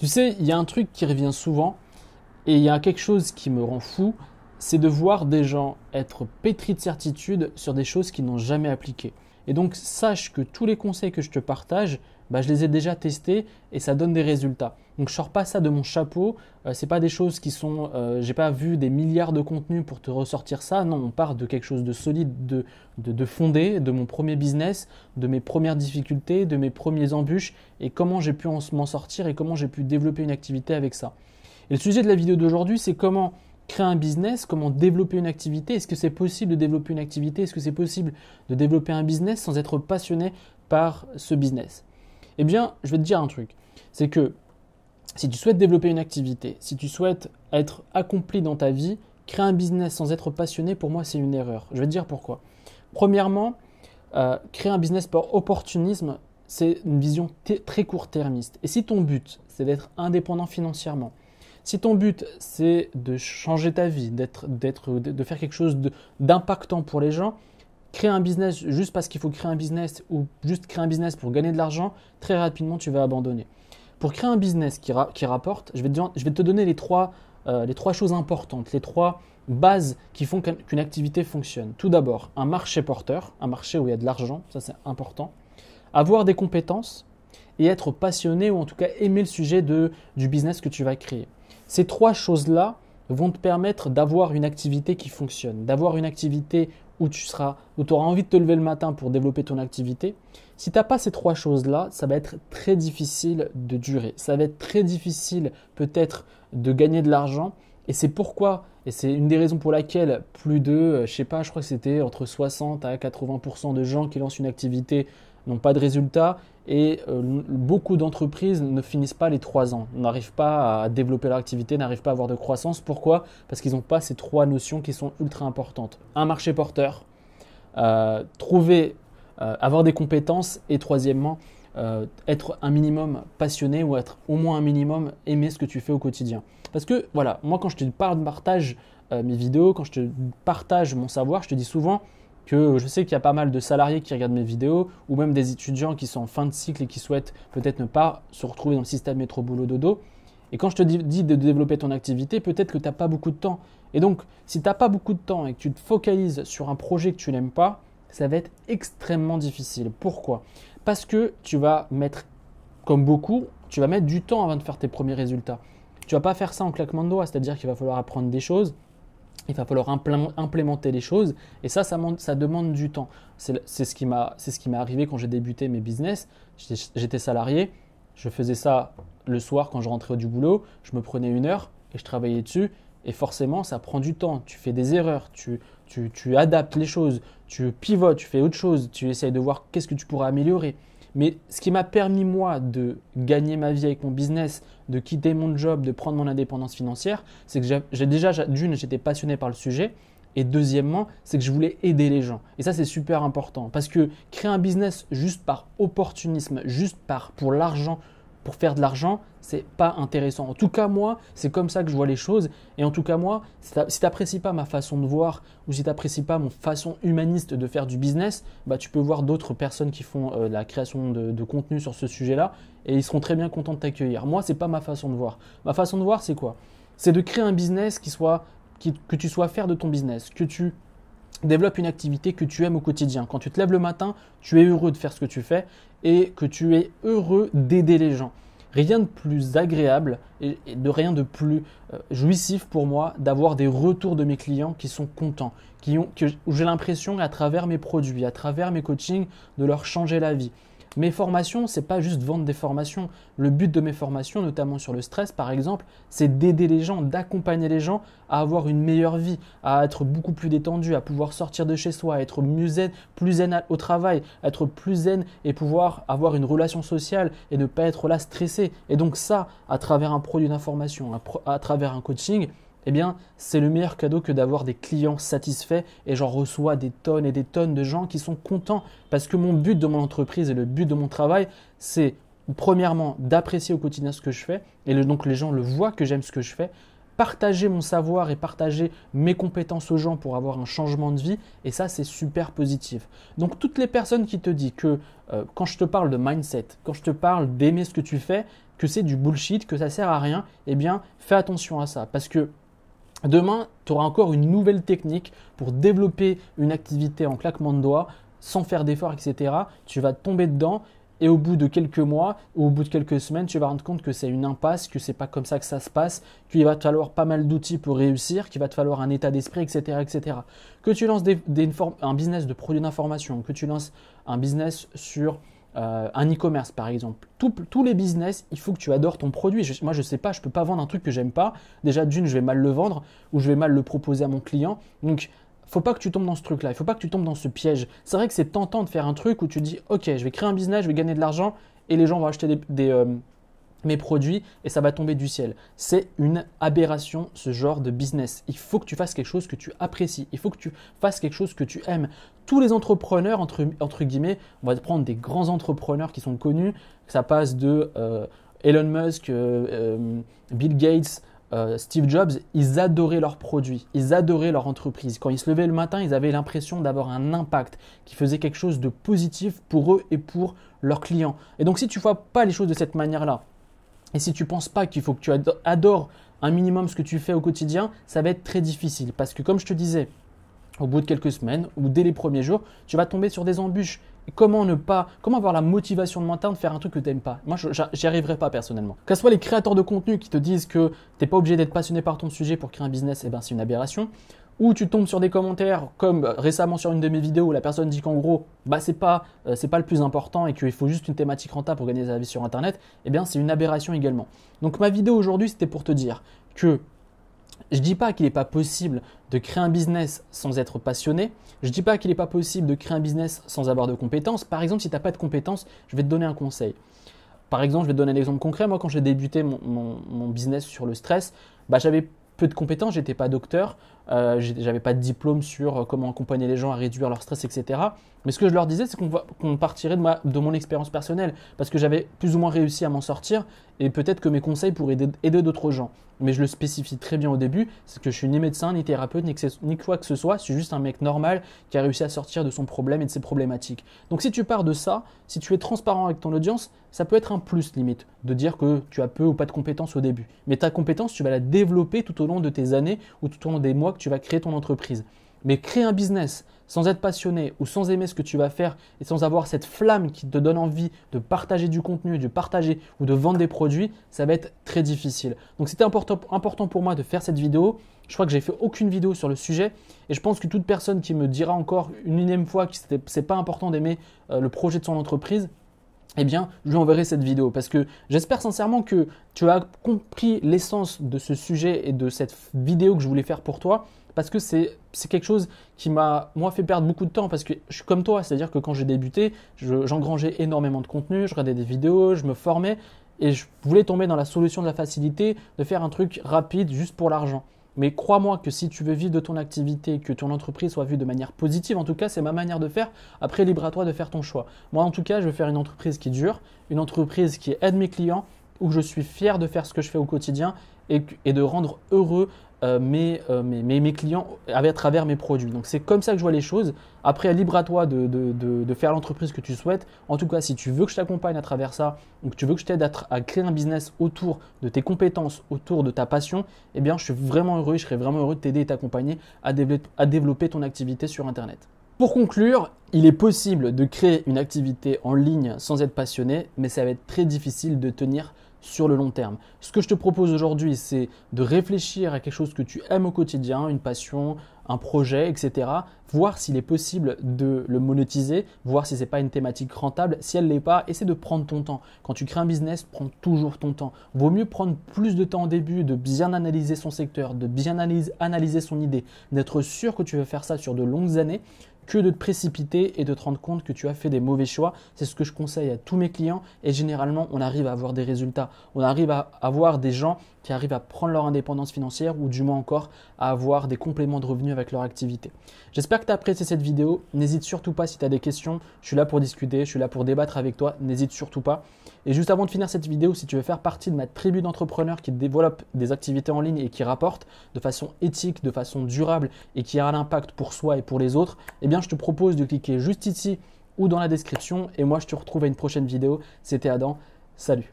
Tu sais, il y a un truc qui revient souvent, et il y a quelque chose qui me rend fou, c'est de voir des gens être pétris de certitude sur des choses qu'ils n'ont jamais appliquées. Et donc sache que tous les conseils que je te partage, bah, je les ai déjà testés et ça donne des résultats. Donc je ne sors pas ça de mon chapeau. Ce euh, c'est pas des choses qui sont, Je euh, j'ai pas vu des milliards de contenus pour te ressortir ça. Non, on part de quelque chose de solide, de, de, de fondé, de mon premier business, de mes premières difficultés, de mes premiers embûches et comment j'ai pu m'en sortir et comment j'ai pu développer une activité avec ça. Et le sujet de la vidéo d'aujourd'hui, c'est comment créer un business, comment développer une activité. Est-ce que c'est possible de développer une activité Est-ce que c'est possible de développer un business sans être passionné par ce business eh bien, je vais te dire un truc. C'est que si tu souhaites développer une activité, si tu souhaites être accompli dans ta vie, créer un business sans être passionné, pour moi, c'est une erreur. Je vais te dire pourquoi. Premièrement, euh, créer un business par opportunisme, c'est une vision très court-termiste. Et si ton but, c'est d'être indépendant financièrement, si ton but, c'est de changer ta vie, d'être, de faire quelque chose d'impactant pour les gens, créer un business juste parce qu'il faut créer un business ou juste créer un business pour gagner de l'argent, très rapidement, tu vas abandonner. Pour créer un business qui, rapporte, je vais, te je vais, te donner les trois, euh, les trois choses importantes, les trois bases qui font qu'une activité fonctionne. Tout d'abord, un marché porteur, un marché où il y a de l'argent, ça c'est important. Avoir des compétences et être passionné ou en tout cas aimer le sujet de, du business que tu vas créer. Ces trois choses-là, vont te permettre d'avoir une activité qui fonctionne, d'avoir une activité où tu seras, où tu auras envie de te lever le matin pour développer ton activité. Si tu n'as pas ces trois choses-là, ça va être très difficile de durer. Ça va être très difficile peut-être de gagner de l'argent et c'est pourquoi, et c'est une des raisons pour laquelle plus de, euh, je sais pas, je crois que c'était entre 60 à 80% de gens qui lancent une activité n'ont pas de résultats et euh, beaucoup d'entreprises ne finissent pas les 3 ans, n'arrivent pas à développer leur activité, n'arrivent pas à avoir de croissance. Pourquoi Parce qu'ils n'ont pas ces trois notions qui sont ultra importantes. Un marché porteur, euh, trouver, avoir des compétences et troisièmement, euh, être un minimum passionné ou être au moins un minimum aimer ce que tu fais au quotidien. Parce que voilà, moi quand je te parle, de partage euh, mes vidéos, quand je te partage mon savoir, je te dis souvent que je sais qu'il y a pas mal de salariés qui regardent mes vidéos ou même des étudiants qui sont en fin de cycle et qui souhaitent peut-être ne pas se retrouver dans le système métro boulot dodo. Et quand je te dis de développer ton activité, peut-être que tu n'as pas beaucoup de temps. Et donc, si tu n'as pas beaucoup de temps et que tu te focalises sur un projet que tu n'aimes pas, ça va être extrêmement difficile. Pourquoi parce que tu vas mettre, comme beaucoup, tu vas mettre du temps avant de faire tes premiers résultats. Tu vas pas faire ça en claquement de doigts, c'est-à-dire qu'il va falloir apprendre des choses, il va falloir implémenter les choses, et ça, ça, demande du temps. C'est ce qui m'est arrivé quand j'ai débuté mes business. J'étais salarié, je faisais ça le soir quand je rentrais du boulot, je me prenais une heure et je travaillais dessus, et forcément, ça prend du temps. Tu fais des erreurs, tu, adaptes les choses, tu pivotes, tu fais autre chose, tu essayes de voir qu'est-ce que tu pourrais améliorer. Mais ce qui m'a permis, moi, de gagner ma vie avec mon business, de quitter mon job, de prendre mon indépendance financière, c'est que j'ai déjà, d'une, j'étais passionné par le sujet. Et deuxièmement, c'est que je voulais aider les gens. Et ça, c'est super important. Parce que créer un business juste par opportunisme, juste par, pour l'argent, pour faire de l'argent, c'est pas intéressant. En tout cas, moi, c'est comme ça que je vois les choses. Et en tout cas, moi, si t'apprécies pas ma façon de voir ou si t'apprécies pas mon façon humaniste de faire du business, bah, tu peux voir d'autres personnes qui font euh, la création de, contenu sur ce sujet-là et ils seront très bien contents de t'accueillir. Moi, c'est pas ma façon de voir. Ma façon de voir, c'est quoi C'est de créer un business qui soit, que tu sois faire de ton business, que tu Développe une activité que tu aimes au quotidien. Quand tu te lèves le matin, tu es heureux de faire ce que tu fais et que tu es heureux d'aider les gens. Rien de plus agréable et de rien de plus euh, jouissif pour moi d'avoir des retours de mes clients qui sont contents, qui ont, que j'ai l'impression à travers mes produits, à travers mes coachings, de leur changer la vie. Mes formations, c'est pas juste vendre des formations. Le but de mes formations, notamment sur le stress par exemple, c'est d'aider les gens, d'accompagner les gens à avoir une meilleure vie, à être beaucoup plus détendu, à pouvoir sortir de chez soi, à être mieux zen, plus zen au travail, être plus zen et pouvoir avoir une relation sociale et ne pas être là stressé. Et donc ça, à travers un produit d'information, à travers un coaching, eh bien, c'est le meilleur cadeau que d'avoir des clients satisfaits et j'en reçois des tonnes et des tonnes de gens qui sont contents parce que mon but de mon entreprise et le but de mon travail, c'est premièrement d'apprécier au quotidien ce que je fais et donc les gens le voient que j'aime ce que je fais, partager mon savoir et partager mes compétences aux gens pour avoir un changement de vie et ça c'est super positif. Donc toutes les personnes qui te disent que euh, quand je te parle de mindset, quand je te parle d'aimer ce que tu fais, que c'est du bullshit, que ça sert à rien, eh bien fais attention à ça parce que Demain, tu auras encore une nouvelle technique pour développer une activité en claquement de doigts, sans faire d'efforts, etc. Tu vas tomber dedans et au bout de quelques mois ou au bout de quelques semaines, tu vas rendre compte que c'est une impasse, que c'est pas comme ça que ça se passe, qu'il va te falloir pas mal d'outils pour réussir, qu'il va te falloir un état d'esprit, etc., etc. Que tu lances un business de produits d'information, que tu lances un business sur euh, un e-commerce par exemple. tous les business, il faut que tu adores ton produit. moi, je sais pas, je peux pas vendre un truc que j'aime pas. Déjà, d'une, je vais mal le vendre ou je vais mal le proposer à mon client. Donc, faut pas que tu tombes dans ce truc-là. Il faut pas que tu tombes dans ce piège. C'est vrai que c'est tentant de faire un truc où tu dis, ok, je vais créer un business, je vais gagner de l'argent et les gens vont acheter des, euh, mes produits et ça va tomber du ciel. C'est une aberration ce genre de business. Il faut que tu fasses quelque chose que tu apprécies, il faut que tu fasses quelque chose que tu aimes. Tous les entrepreneurs, entre, entre guillemets, on va prendre des grands entrepreneurs qui sont connus, ça passe de euh, Elon Musk, euh, euh, Bill Gates, Steve Jobs, ils adoraient leurs produits, ils adoraient leur entreprise. Quand ils se levaient le matin, ils avaient l'impression d'avoir un impact qui faisait quelque chose de positif pour eux et pour leurs clients. Et donc si tu vois pas les choses de cette manière-là, et si tu penses pas qu'il faut que tu adores un minimum ce que tu fais au quotidien, ça va être très difficile. Parce que comme je te disais, au bout de quelques semaines ou dès les premiers jours, tu vas tomber sur des embûches. comment ne pas, comment avoir la motivation de mental de faire un truc que tu n'aimes pas Moi, j'y arriverai pas personnellement. Que ce soit les créateurs de contenu qui te disent que tu n'es pas obligé d'être passionné par ton sujet pour créer un business, eh ben, c'est une aberration ou tu tombes sur des commentaires comme euh, récemment sur une de mes vidéos où la personne dit qu'en gros bah c'est pas euh, le plus important et qu'il faut juste une thématique rentable pour gagner sa vie sur internet, eh bien c'est une aberration également. Donc ma vidéo aujourd'hui c'était pour te dire que je ne dis pas qu'il n'est pas possible de créer un business sans être passionné. Je ne dis pas qu'il n'est pas possible de créer un business sans avoir de compétences. Par exemple, si tu n'as pas de compétences, je vais te donner un conseil. Par exemple, je vais te donner un exemple concret. Moi, quand j'ai débuté mon, business sur le stress, bah, j'avais peu de compétences, n'étais pas docteur, euh, j'avais pas de diplôme sur euh, comment accompagner les gens à réduire leur stress, etc. Mais ce que je leur disais, c'est qu'on partirait de, mon expérience personnelle, parce que j'avais plus ou moins réussi à m'en sortir, et peut-être que mes conseils pourraient aider, d'autres gens. Mais je le spécifie très bien au début, c'est que je suis ni médecin, ni thérapeute, ni, ni quoi que ce soit, je suis juste un mec normal qui a réussi à sortir de son problème et de ses problématiques. Donc si tu pars de ça, si tu es transparent avec ton audience, ça peut être un plus limite, de dire que tu as peu ou pas de compétences au début. Mais ta compétence, tu vas la développer tout au long de tes années ou tout au long des mois que tu vas créer ton entreprise. Mais créer un business sans être passionné ou sans aimer ce que tu vas faire et sans avoir cette flamme qui te donne envie de partager du contenu, de partager ou de vendre des produits, ça va être très difficile. Donc c'était important, important pour moi de faire cette vidéo. Je crois que j'ai fait aucune vidéo sur le sujet et je pense que toute personne qui me dira encore une énième fois que n'est pas important d'aimer euh, le projet de son entreprise, eh bien, je lui enverrai cette vidéo parce que j'espère sincèrement que tu as compris l'essence de ce sujet et de cette vidéo que je voulais faire pour toi parce que c'est quelque chose qui m'a, moi, fait perdre beaucoup de temps, parce que je suis comme toi, c'est-à-dire que quand j'ai débuté, j'engrangeais énormément de contenu, je regardais des vidéos, je me formais, et je voulais tomber dans la solution de la facilité, de faire un truc rapide juste pour l'argent. Mais crois-moi que si tu veux vivre de ton activité, que ton entreprise soit vue de manière positive, en tout cas, c'est ma manière de faire. Après, libre à toi de faire ton choix. Moi, en tout cas, je veux faire une entreprise qui dure, une entreprise qui aide mes clients, où je suis fier de faire ce que je fais au quotidien et, et de rendre heureux euh, euh, mes, clients à travers mes produits. Donc c'est comme ça que je vois les choses. Après, libre à toi de, faire l'entreprise que tu souhaites. En tout cas, si tu veux que je t'accompagne à travers ça, ou que tu veux que je t'aide à, créer un business autour de tes compétences, autour de ta passion, eh bien je suis vraiment heureux, je serais vraiment heureux de t'aider et t'accompagner à développer ton activité sur Internet. Pour conclure, il est possible de créer une activité en ligne sans être passionné, mais ça va être très difficile de tenir sur le long terme. Ce que je te propose aujourd'hui, c'est de réfléchir à quelque chose que tu aimes au quotidien, une passion, un projet, etc. Voir s'il est possible de le monétiser, voir si ce n'est pas une thématique rentable. Si elle ne l'est pas, essaie de prendre ton temps. Quand tu crées un business, prends toujours ton temps. Vaut mieux prendre plus de temps au début, de bien analyser son secteur, de bien analyser son idée, d'être sûr que tu veux faire ça sur de longues années, que de te précipiter et de te rendre compte que tu as fait des mauvais choix. C'est ce que je conseille à tous mes clients et généralement on arrive à avoir des résultats. On arrive à avoir des gens qui arrivent à prendre leur indépendance financière ou du moins encore à avoir des compléments de revenus avec leur activité. J'espère que tu as apprécié cette vidéo. N'hésite surtout pas si tu as des questions. Je suis là pour discuter, je suis là pour débattre avec toi. N'hésite surtout pas. Et juste avant de finir cette vidéo, si tu veux faire partie de ma tribu d'entrepreneurs qui développent des activités en ligne et qui rapportent de façon éthique, de façon durable et qui a un impact pour soi et pour les autres, eh bien je te propose de cliquer juste ici ou dans la description. Et moi, je te retrouve à une prochaine vidéo. C'était Adam. Salut